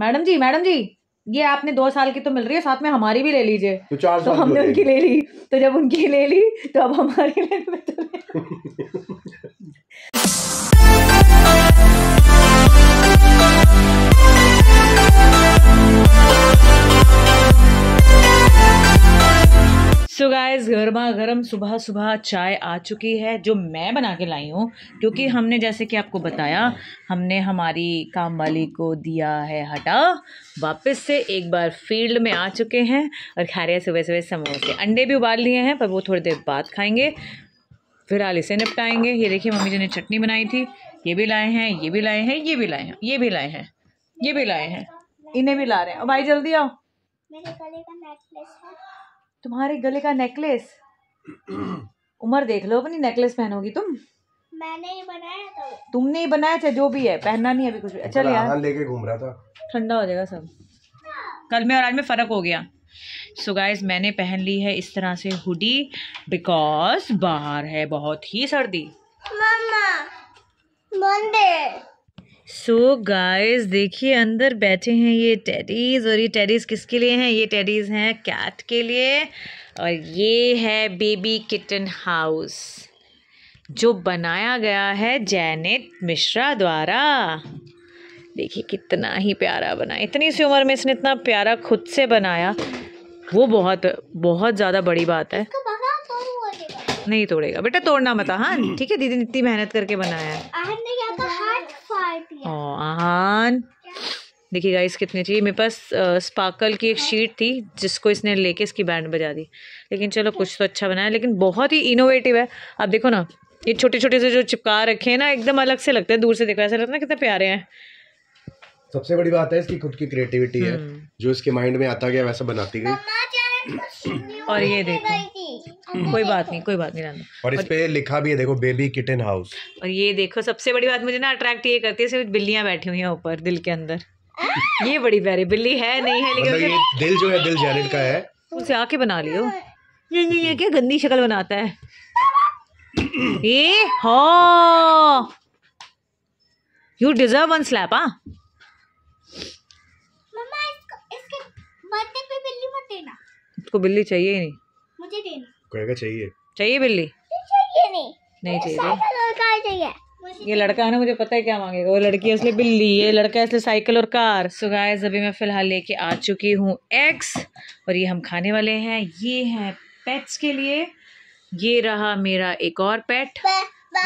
Madam जी madam जी ये आपने दो साल की तो मिल रही है साथ में हमारी भी ले लीजिए तो, चार तो हमने उनकी ले ली तो जब उनकी ले ली तो अब हमारी लेने में चले तो ले सो गाइस गर्मा गर्म सुबह सुबह चाय आ चुकी है जो मैं बना के लाई हूँ क्योंकि हमने जैसे कि आपको बताया हमने हमारी काम वाली को दिया है हटा वापस से एक बार फील्ड में आ चुके हैं और खा रहे हैं सुबह सुबह समोसे अंडे भी उबाल लिए हैं पर वो थोड़ी देर बाद खाएंगे फिलहाल इसे निपटाएंगे ये देखिए मम्मी जी ने चटनी बनाई थी ये भी लाए हैं ये भी लाए हैं ये भी लाए हैं ये भी लाए हैं ये भी लाए हैं इन्हें भी ला रहे हैं और भाई जल्दी आओ मेरे गले का नेकलेस है तुम्हारे गले का नेकलेस उम्र देख लो अपनी नेकलेस पहनोगी तुम मैंने ही बनाया था तुमने ही बनाया था जो भी है पहनना नहीं अभी कुछ भी चल अच्छा यार लेके घूम रहा था ठंडा हो जाएगा सब हाँ। कल में और आज में फ़र्क हो गया सो so गाइज मैंने पहन ली है इस तरह से हुडी बिकॉज बाहर है बहुत ही सर्दी मम्मा मंदिर सो गाइस देखिए अंदर बैठे हैं ये टेडीज़ और ये टेडीज़ किसके लिए हैं ये टेडीज़ हैं कैट के लिए और ये है बेबी किटन हाउस जो बनाया गया है जैनेट मिश्रा द्वारा देखिए कितना ही प्यारा बना इतनी सी उम्र में इसने इतना प्यारा खुद से बनाया वो बहुत बहुत ज़्यादा बड़ी बात है नहीं तोड़ेगा बेटा तोड़ना मत हाँ ठीक है दीदी ने इतनी मेहनत करके बनाया है आहान देखिए गाइस कितनी थी मेरे पास स्पार्कल की एक शीट थी जिसको इसने लेके इसकी बैंड बजा दी लेकिन चलो कुछ तो अच्छा बनाया लेकिन बहुत ही इनोवेटिव है आप देखो ना ये छोटे छोटे से जो चिपका रखे हैं ना एकदम अलग से लगते हैं दूर से देखो ऐसा लगता है कितने प्यारे हैं सबसे बड़ी बात है इसकी खुद की क्रिएटिविटी है हम्म। जो इसके माइंड में आता गया वैसा बनाती गई और ये देखो कोई बात नहीं कोई बात नहीं राना और इस पे लिखा भी है देखो बेबी किटन हाउस और ये देखो सबसे बड़ी बात मुझे ना अट्रैक्ट ये करती है सिर्फ बिल्लियाँ बैठी हुई हैं ऊपर दिल के अंदर हाँ? ये बड़ी प्यारी बिल्ली है नहीं है लेकिन मतलब दिल जो है दिल जैनेट का है उसे आके बना लियो ये ये क्या गंदी शक्ल बनाता है ये हो यू डिजर्व वन स्लैप हाँ मम्मा इसके बर्थडे पे बिल्ली मत देना उसको बिल्ली चाहिए ही नहीं मुझे देना कहेगा चाहिए चाहिए बिल्ली चाहिए नहीं नहीं चाहिए ये लड़का है ना मुझे पता है क्या मांगेगा वो लड़की है इसलिए बिल्ली ये लड़का है इसलिए साइकिल और कार सो गाइस अभी मैं फ़िलहाल लेके आ चुकी हूँ एग्स और ये हम खाने वाले हैं ये हैं पेट्स के लिए ये रहा मेरा एक और पेट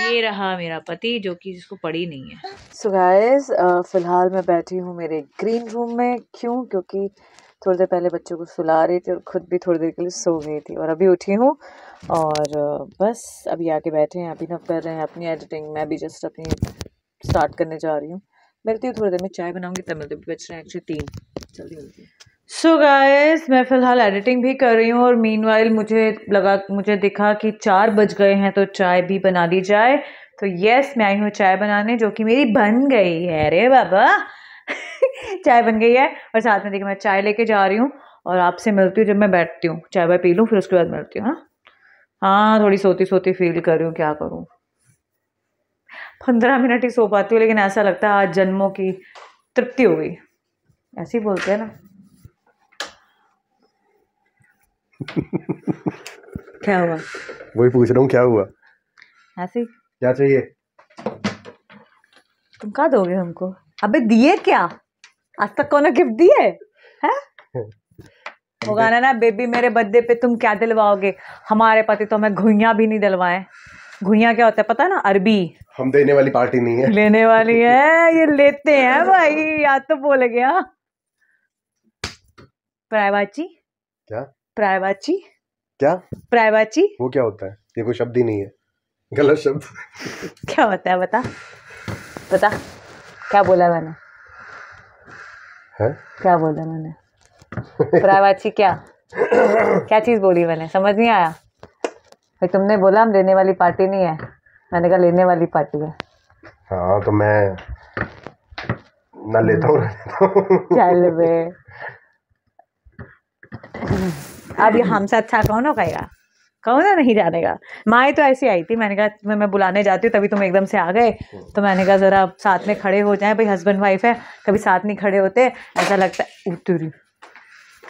ये रहा मेरा पति जो कि जिसको पड़ी नहीं है सो so गाइस फ़िलहाल मैं बैठी हूँ मेरे ग्रीन रूम में क्यों क्योंकि थोड़ी देर पहले बच्चों को सुला रही थी और ख़ुद भी थोड़ी देर के लिए सो गई थी और अभी उठी हूँ और बस अभी आके बैठे हैं अभी ना कर रहे हैं अपनी एडिटिंग मैं भी जस्ट अपनी स्टार्ट करने जा रही हूँ मिलती हूँ थोड़ी देर में चाय बनाऊँगी तब मिलते बच रहे हैं एक्चुअली तीन जल्दी मिलती है सो so गाइस मैं फ़िलहाल एडिटिंग भी कर रही हूँ और मीन मुझे लगा मुझे दिखा कि चार बज गए हैं तो चाय भी बना दी जाए तो यस मैं आई हूँ चाय बनाने जो कि मेरी बन गई है अरे बाबा चाय बन गई है और साथ में देखिए मैं चाय लेके जा रही हूँ और आपसे मिलती हूँ जब मैं बैठती हूँ चाय वाय पी लूँ फिर उसके बाद मिलती हूँ हाँ हाँ थोड़ी सोती सोती फील कर रही हूँ क्या करूँ पंद्रह मिनट ही सो पाती हूँ लेकिन ऐसा लगता है आज जन्मों की तृप्ति हो गई ऐसे ही बोलते हैं ना क्या हुआ वही पूछ रहा हूँ क्या हुआ ऐसे क्या चाहिए तुम कहा दोगे हमको अबे दिए क्या आज तक कौन गिफ्ट दिए वो गाना ना बेबी मेरे बर्थडे पे तुम क्या दिलवाओगे हमारे पति तो हमें घुइया भी नहीं दिलवाए घुइया क्या होता है पता ना अरबी हम देने वाली पार्टी नहीं है लेने वाली है ये लेते हैं भाई याद तो बोल गया प्रायवाची क्या प्रायवाची क्या प्रायवाची वो क्या होता है ये कोई शब्द ही नहीं है गलत शब्द क्या होता है बता बता क्या बोला मैंने है? क्या बोला मैंने प्रावाची क्या क्या चीज़ बोली मैंने समझ नहीं आया भाई तुमने बोला हम लेने वाली पार्टी नहीं है मैंने कहा लेने वाली पार्टी है हाँ तो मैं ना लेता हूँ चल बे अब ये साथ अच्छा कौन हो कहेगा कहो ना नहीं जाने का माए तो ऐसी आई थी मैंने कहा मैं बुलाने जाती हूँ तभी तुम एकदम से आ गए तो मैंने कहा ज़रा साथ में खड़े हो जाए भाई हस्बैंड वाइफ है कभी साथ नहीं खड़े होते ऐसा लगता है उतरी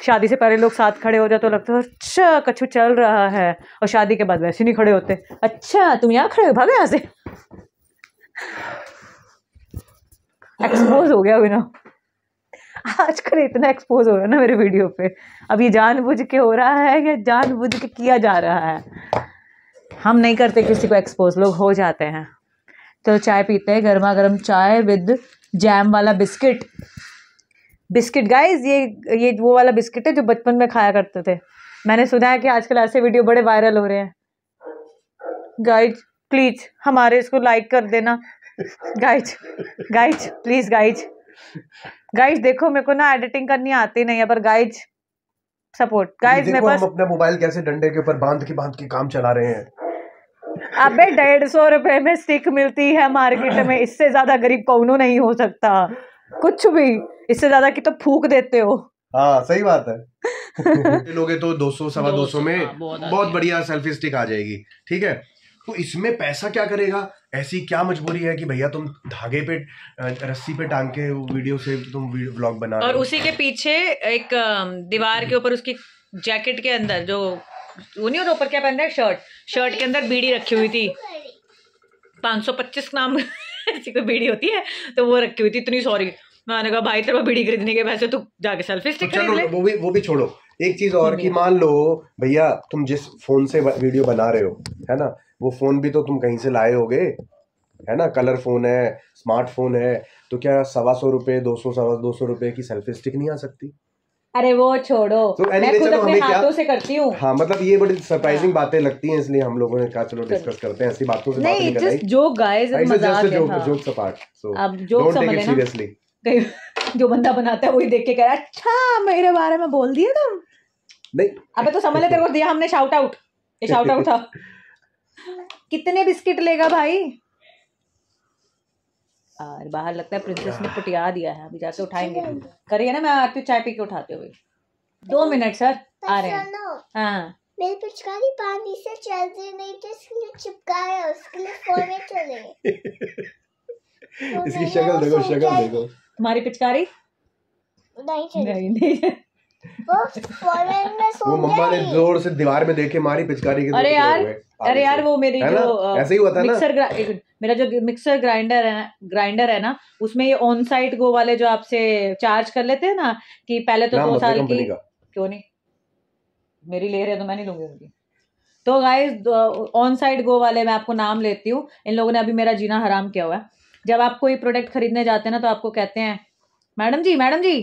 शादी से पहले लोग साथ खड़े हो जाए तो लगता है अच्छा कछु चल रहा है और शादी के बाद वैसे नहीं खड़े होते अच्छा तुम यहाँ खड़े हो भागे यहाँ से एक्सपोज हो गया बिना आजकल इतना एक्सपोज हो रहा है ना मेरे वीडियो पे अब ये जानबूझ के हो रहा है या जानबूझ के किया जा रहा है हम नहीं करते किसी को एक्सपोज लोग हो जाते हैं तो चाय पीते हैं गर्मा गर्म चाय विद जैम वाला बिस्किट बिस्किट गाइस ये ये वो वाला बिस्किट है जो बचपन में खाया करते थे मैंने सुना है कि आजकल ऐसे वीडियो बड़े वायरल हो रहे हैं गाइज प्लीज हमारे इसको लाइक कर देना guys guys please guys guys देखो मेरे को ना एडिटिंग करनी आती नहीं है पर गाइज सपोर्ट गाइज मेरे पास अपने मोबाइल कैसे डंडे के ऊपर बांध के बांध के काम चला रहे हैं अबे डेढ़ सौ रुपए में स्टिक मिलती है मार्केट में इससे ज्यादा गरीब कौन नहीं हो सकता कुछ भी इससे ज्यादा की तो फूक देते हो हाँ सही बात है लोगे तो दो सौ सवा दो सौ में हाँ, बहुत बढ़िया सेल्फी स्टिक आ जाएगी ठीक है तो इसमें पैसा क्या करेगा ऐसी क्या मजबूरी है कि भैया तुम धागे पे रस्सी पे टांग के वीडियो से तुम व्लॉग बना और उसी के पीछे एक दीवार के ऊपर उसकी जैकेट के अंदर जो वो नहीं ऊपर क्या पहन है शर्ट शर्ट के अंदर बीड़ी रखी हुई थी 525 नाम ऐसी कोई बीड़ी होती है तो वो रखी हुई थी इतनी सॉरी मैंने कहा भाई तेरे बीड़ी खरीदने के पैसे तू जाके सेल्फी तो स्टिक वो भी वो भी छोड़ो एक चीज़ और कि मान लो भैया तुम जिस फ़ोन से वीडियो बना रहे हो है ना वो फ़ोन भी तो तुम कहीं से लाए होगे है ना कलर फ़ोन है स्मार्टफोन है तो क्या सवा सौ रुपए दो सौ सवा दो सौ रुपए की सेल्फी स्टिक नहीं आ सकती अरे वो छोड़ो तो मैं खुद अपने हाथों से करती हूँ हाँ मतलब ये बड़ी सरप्राइजिंग हाँ। बातें लगती हैं इसलिए हम लोगों ने कहा चलो डिस्कस करते हैं ऐसी बातों से नहीं जो गाइस मजाक है सो हाँ। सीरियसली जो बंदा बनाता है वही देख के कह रहा अच्छा मेरे बारे में बोल दिया तुम नहीं अबे तो समझ ले तेरे को दिया हमने शाउट आउट ये शाउट आउट था कितने बिस्किट लेगा भाई और बाहर लगता है प्रिंसेस ने पटिया दिया है अभी जाके उठाएंगे करिए ना मैं आती तो हूँ चाय पी के उठाते हुए दो तो मिनट सर तो आ रहे हैं हाँ मेरी पिचकारी पानी से चल रही नहीं तो इसलिए चिपका है उसके लिए फोन में चले इसकी शक्ल देखो शक्ल देखो हमारी पिचकारी नहीं चली नहीं नहीं वो मम्मा ने जोर से दीवार में देखे मारी पिचकारी के अरे यार अरे यार वो मेरी जो ऐसे ही हुआ था मिक्सर ना? मेरा जो मिक्सर ग्राइंडर है ना ग्राइंडर है ना उसमें ये ऑन साइट गो वाले जो आपसे चार्ज कर लेते हैं ना कि पहले तो दो साल की क्यों नहीं मेरी ले रहे तो मैं नहीं लूंगी उनकी तो गाइस ऑन साइट गो वाले मैं आपको नाम लेती हूँ इन लोगों ने अभी मेरा जीना हराम किया हुआ है जब आप कोई प्रोडक्ट खरीदने जाते हैं ना तो आपको कहते हैं मैडम जी मैडम जी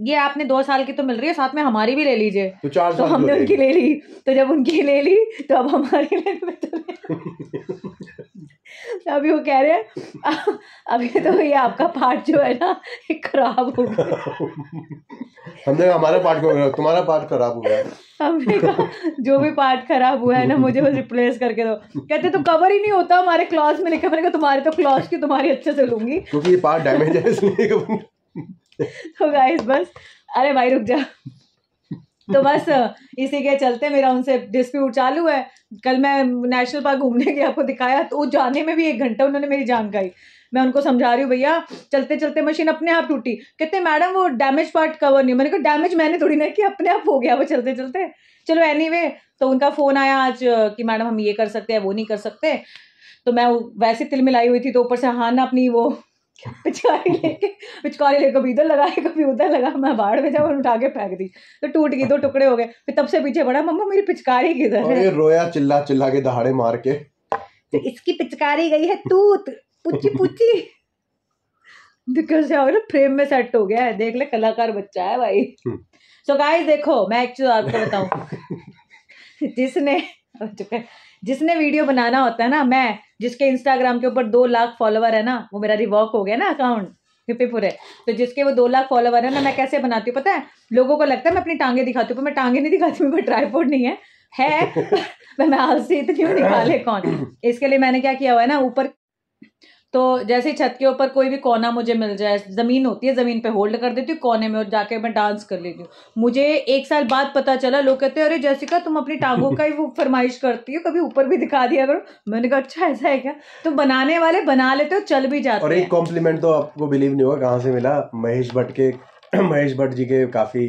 ये आपने दो साल की तो मिल रही है साथ में हमारी भी ले लीजिए तो चार तो हमने तो उनकी ले ली तो जब उनकी ले ली तो अब हमारी ले तो लेने तो अभी वो कह रहे हैं अभी तो ये आपका पार्ट जो है ना खराब हो गया हमने हमारा पार्ट तुम्हारा पार्ट खराब हुआ है हमने कहा जो भी पार्ट खराब हुआ है ना मुझे वो रिप्लेस करके दो कहते तो कवर ही नहीं होता हमारे क्लॉज में लिखा मैंने कहा तुम्हारे तो क्लॉज की तुम्हारी अच्छे से लूंगी क्योंकि ये पार्ट डैमेज है तो गाइस बस अरे भाई रुक जा तो बस इसी के चलते मेरा उनसे डिस्प्यूट चालू है कल मैं नेशनल पार्क घूमने के आपको दिखाया तो जाने में भी एक घंटा उन्होंने मेरी जान गई मैं उनको समझा रही हूँ भैया चलते चलते मशीन अपने आप टूटी कहते मैडम वो डैमेज पार्ट कवर नहीं मैंने कहा डैमेज मैंने थोड़ी ना किया अपने आप हो गया वो चलते चलते चलो एनी anyway, तो उनका फ़ोन आया आज कि मैडम हम ये कर सकते हैं वो नहीं कर सकते तो मैं वैसे तिल मिलाई हुई थी तो ऊपर से हाँ ना अपनी वो पिचकारी लेके पिचकारी लेके कभी इधर लगा कभी उधर लगा मैं बाढ़ में जब उठा के फेंक दी तो टूट गई दो टुकड़े हो गए फिर तब से पीछे पड़ा मम्मा मेरी पिचकारी किधर है रोया चिल्ला चिल्ला के दहाड़े मार के तो इसकी पिचकारी गई है तूत पुची पुची देखो फ्रेम में सेट हो गया है देख ले कलाकार बच्चा है भाई सो हम्म। so गाइस देखो मैं एक चीज आपको बताऊं जिसने जिसने वीडियो बनाना होता है ना मैं जिसके इंस्टाग्राम के ऊपर दो लाख फॉलोअर है ना वो मेरा रिवॉक हो गया ना अकाउंट पूरे तो जिसके वो दो लाख फॉलोवर है ना मैं कैसे बनाती हूँ पता है लोगों को लगता है मैं अपनी टांगे दिखाती हूँ पर मैं टांगे नहीं दिखाती हूँ ट्राईपोर्ड नहीं है है मैं आलसी इतनी निकाले कौन इसके लिए मैंने क्या किया हुआ है ना ऊपर तो जैसे ही छत के ऊपर कोई भी कोना मुझे मिल जाए ज़मीन होती है ज़मीन पे होल्ड कर देती हूँ कोने में और जाके मैं डांस कर लेती हूँ मुझे एक साल बाद पता चला लोग कहते हैं अरे जैसिका तुम अपनी टांगों का ही वो फरमाइश करती हो कभी ऊपर भी दिखा दिया करो मैंने कहा अच्छा ऐसा है क्या तुम तो बनाने वाले बना लेते हो चल भी जाते और एक कॉम्प्लीमेंट तो आपको बिलीव नहीं होगा कहाँ से मिला महेश भट्ट के महेश भट्ट जी के काफ़ी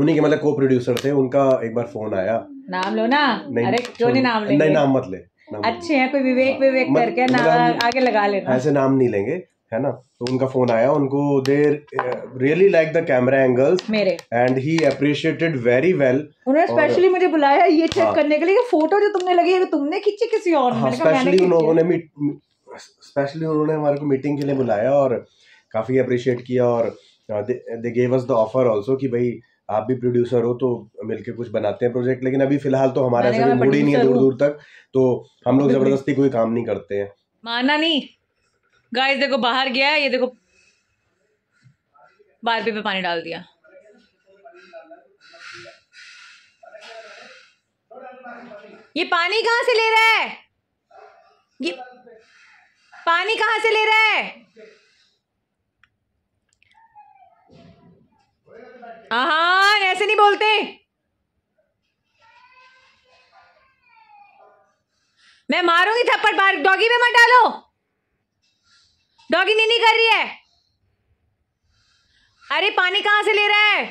उन्हीं के मतलब को प्रोड्यूसर थे उनका एक बार फोन आया नाम लो ना अरे क्यों नहीं नाम ले नहीं नाम मत ले अच्छे हैं कोई विवेक हाँ, विवेक करके नाम आगे लगा लेना ऐसे नाम नहीं लेंगे है ना तो उनका फोन आया उनको they really like the camera angles मेरे and he appreciated very well उन्होंने स्पेशली मुझे बुलाया ये चेक हाँ, करने के लिए कि फोटो जो तुमने लगी है तुमने खींचे किसी और हाँ, स्पेशली उन्होंने स्पेशली उन्होंने हमारे को मीटिंग के लिए बुलाया और काफी अप्रिशिएट किया और they gave us the offer also कि भाई आप भी प्रोड्यूसर हो तो मिलके कुछ बनाते हैं प्रोजेक्ट लेकिन अभी फिलहाल तो हमारा ऐसा मूड ही नहीं है दूर दूर तक तो हम लोग जबरदस्ती कोई काम नहीं करते हैं माना नहीं गाइस देखो बाहर गया है ये देखो बारबी पे पानी डाल दिया ये पानी कहाँ से ले रहा है ये पानी कहाँ से ले रहा है हाँ ऐसे नहीं बोलते मैं मारूंगी थप्पड़ बार डॉगी में मत डालो डॉगी नहीं कर रही है अरे पानी कहां से ले रहा है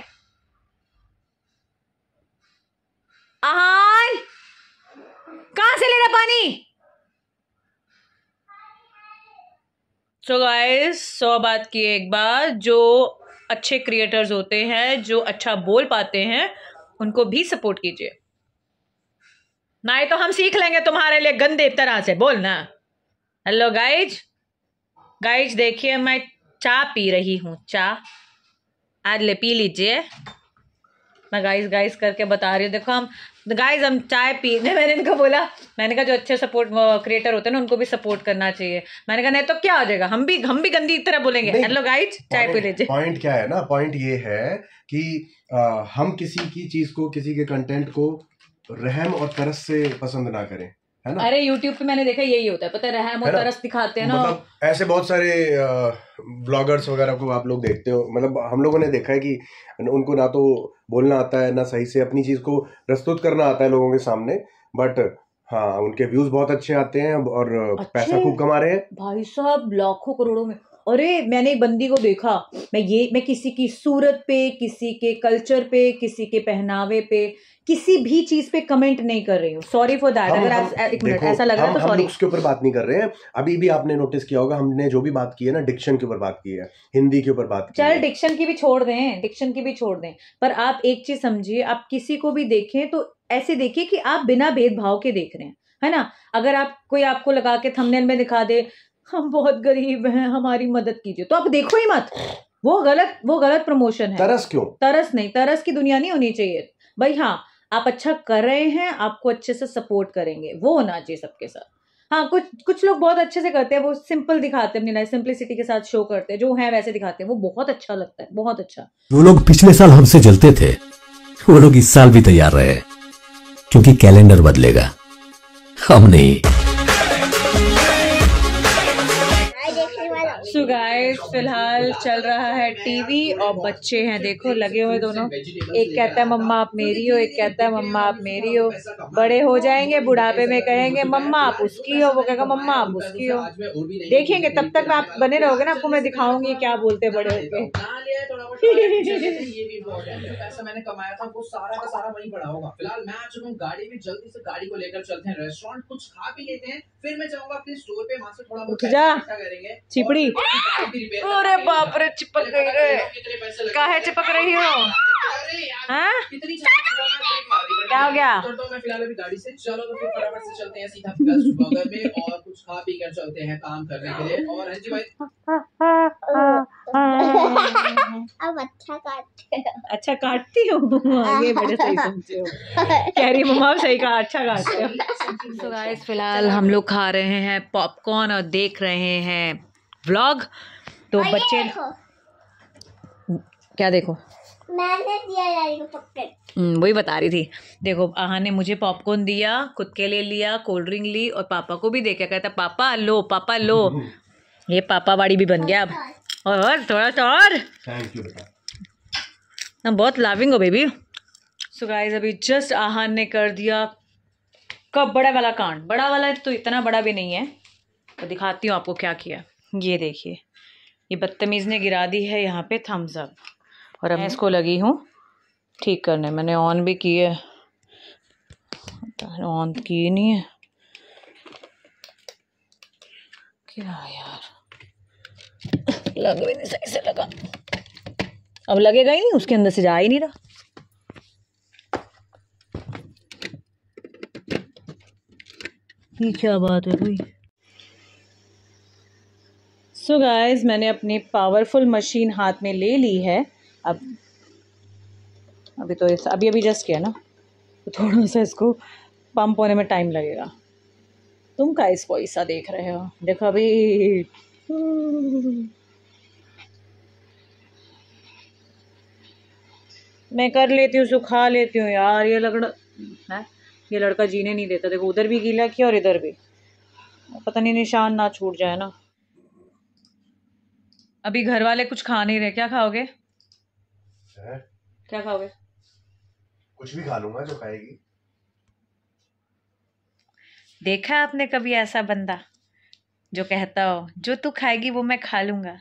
आहान कहां से ले रहा पानी सो गाइस सौ बात की एक बार जो अच्छे क्रिएटर्स होते हैं जो अच्छा बोल पाते हैं उनको भी सपोर्ट कीजिए ना तो हम सीख लेंगे तुम्हारे लिए गंदे तरह से बोलना हेलो गाइज गाइज देखिए मैं चाय पी रही हूँ चाय आज ले पी लीजिए मैं गाइस गाइस करके बता रही हूँ देखो हम गाइज हम चाय पी मैंने इनको बोला मैंने कहा जो अच्छे सपोर्ट क्रिएटर होते हैं ना उनको भी सपोर्ट करना चाहिए मैंने कहा नहीं तो क्या हो जाएगा हम भी हम भी गंदी तरह बोलेंगे हेलो गाइज चाय पी लीजिए पॉइंट क्या है ना पॉइंट ये है कि आ, हम किसी की चीज को किसी के कंटेंट को रहम और तरस से पसंद ना करें है ना अरे YouTube पे मैंने देखा यही होता है पता रहा है, है तरस दिखाते हैं ना मतलब ऐसे बहुत सारे ब्लॉगर्स वगैरह को आप लोग देखते हो मतलब हम लोगों ने देखा है कि उनको ना तो बोलना आता है ना सही से अपनी चीज को प्रस्तुत करना आता है लोगों के सामने बट हाँ उनके व्यूज बहुत अच्छे आते हैं और अच्छे? पैसा खूब कमा रहे हैं भाई साहब लाखों करोड़ों में अरे मैंने बंदी को देखा मैं ये मैं किसी की सूरत पे किसी के कल्चर पे किसी के पहनावे पे किसी भी चीज पे कमेंट नहीं कर रही हूँ सॉरी फॉर दैट अगर एक मिनट ऐसा लग रहा है तो सॉरी उसके ऊपर बात नहीं कर रहे हैं अभी भी आपने नोटिस किया होगा हमने जो भी बात की है ना डिक्शन के ऊपर बात की है हिंदी के ऊपर बात चल डिक्शन की भी छोड़ दें डिक्शन की भी छोड़ दें पर आप एक चीज समझिए आप किसी को भी देखें तो ऐसे देखिए कि आप बिना भेदभाव के देख रहे हैं है ना अगर आप कोई आपको लगा के थंबनेल में दिखा दे हम बहुत गरीब हैं हमारी मदद कीजिए तो आप देखो ही मत वो गलत वो गलत प्रमोशन है तरस क्यों तरस नहीं तरस की दुनिया नहीं होनी चाहिए भाई हाँ आप अच्छा कर रहे हैं आपको अच्छे से सपोर्ट करेंगे वो होना चाहिए सबके साथ हाँ कुछ कुछ लोग बहुत अच्छे से करते हैं वो सिंपल दिखाते हैं अपनी लाइफ सिंपलिसिटी के साथ शो करते हैं जो है वैसे दिखाते हैं वो बहुत अच्छा लगता है बहुत अच्छा वो लोग पिछले साल हमसे जलते थे वो लोग इस साल भी तैयार रहे क्योंकि कैलेंडर बदलेगा हम नहीं सो गाइस फिलहाल चल रहा है टीवी और बच्चे हैं देखो लगे हुए दोनों एक कहता है मम्मा आप मेरी हो एक कहता है मम्मा आप मेरी हो बड़े हो जाएंगे बुढ़ापे में कहेंगे मम्मा आप उसकी हो वो कहेगा मम्मा आप उसकी हो देखेंगे तब तक आप बने रहोगे ना आपको मैं दिखाऊंगी क्या बोलते बड़े होके थोड़ा बहुत तो ये भी बहुत है जो पैसा मैंने कमाया था वो सारा का सारा वहीं पड़ा होगा फिलहाल मैं आ चुका हूँ गाड़ी में जल्दी से गाड़ी को लेकर चलते हैं रेस्टोरेंट कुछ खा भी लेते हैं फिर मैं जाऊंगा अपने स्टोर पे वहाँ से थोड़ा बहुत करेंगे चिपड़ी अरे चिपक गई रे चिपक रही हो हाँ? क्या हो गया फिलहाल अभी गाड़ी से चलो तो फिर फटाफट से चलते हैं सीधा में और कुछ खा पी कर चलते हैं काम करने के लिए और हाँ अच्छा, अच्छा काटती हो बड़े हाँ, सही कह रही मम्मा सही कहा अच्छा काटते हो गाइस फिलहाल हम लोग खा रहे हैं पॉपकॉर्न और देख रहे हैं व्लॉग तो बच्चे क्या देखो मैंने दिया पॉपकॉर्न हम्म, वही बता रही थी देखो आहा ने मुझे पॉपकॉर्न दिया खुद के लिए लिया कोल्ड ड्रिंक ली और पापा को भी दे क्या कहता पापा लो पापा लो ये पापा वाड़ी भी बन गया अब और थोड़ा सा तो और ना हाँ, बहुत लाविंग हो बेबी सो गाइस अभी जस्ट आहान ने कर दिया कब बड़ा वाला कांड बड़ा वाला तो इतना बड़ा भी नहीं है तो दिखाती हूँ आपको क्या किया ये देखिए ये बदतमीज़ ने गिरा दी है यहाँ पे थम्स अप और अब मैं इसको लगी हूँ ठीक करने मैंने ऑन भी की है ऑन की नहीं है क्या यार लग भी नहीं सही से लगा अब लगेगा ही नहीं उसके अंदर से जा ही नहीं रहा ये क्या बात है भाई सो so गाइस मैंने अपनी पावरफुल मशीन हाथ में ले ली है अब अभी तो इस अभी अभी जस्ट किया ना तो थोड़ा सा इसको पंप होने में टाइम लगेगा तुम का इसको ऐसा देख रहे हो देखो अभी मैं कर लेती हूँ सुखा लेती हूँ यार ये लकड़ा है ये लड़का जीने नहीं देता देखो उधर भी गीला किया और इधर भी पता नहीं निशान ना छूट जाए ना अभी घर वाले कुछ खा नहीं रहे क्या खाओगे है? क्या खाओगे कुछ भी खा लूंगा जो खाएगी देखा आपने कभी ऐसा बंदा जो कहता हो जो तू खाएगी वो मैं खा लूंगा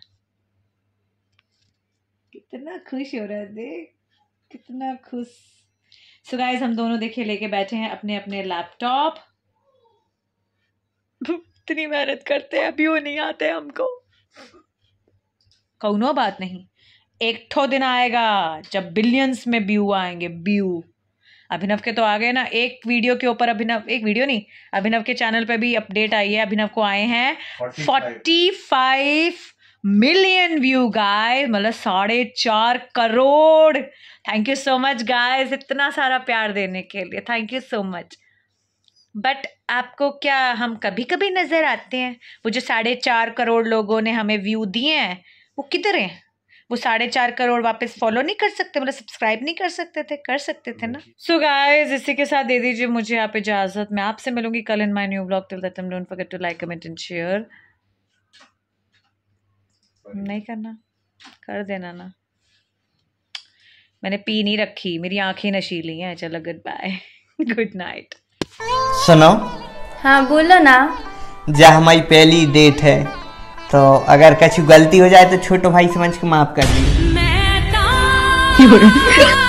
कितना खुश हो रहा है देख कितना खुश सो गाइस हम दोनों देखे लेके बैठे हैं अपने अपने लैपटॉप इतनी मेहनत करते हैं अभी वो नहीं आते हमको कौनो बात नहीं एक ठो दिन आएगा जब बिलियंस में व्यू आएंगे व्यू अभिनव के तो आ गए ना एक वीडियो के ऊपर अभिनव एक वीडियो नहीं अभिनव के चैनल पे भी अपडेट आई है अभिनव को आए हैं forty five million view guy मतलब साढ़े चार crore thank you so much guys इतना सारा प्यार देने के लिए thank you so much but आपको क्या हम कभी कभी नज़र आते हैं वो जो साढ़े चार करोड़ लोगों ने हमें व्यू दिए हैं वो किधर हैं वो साढ़े चार करोड़ वापस फॉलो नहीं कर सकते मतलब सब्सक्राइब नहीं कर सकते थे कर सकते थे ना सो गाइस इसी के साथ दे दीजिए मुझे आप इजाज़त मैं आपसे मिलूंगी कल in my new blog till that I don't forget to like comment and share नहीं करना कर देना ना मैंने पी नहीं रखी मेरी आंखें नशीली हैं चलो गुड बाय गुड नाइट सुनो हाँ बोलो ना जहाँ हमारी पहली डेट है तो अगर कछु गलती हो जाए तो छोटो भाई समझ के माफ कर दी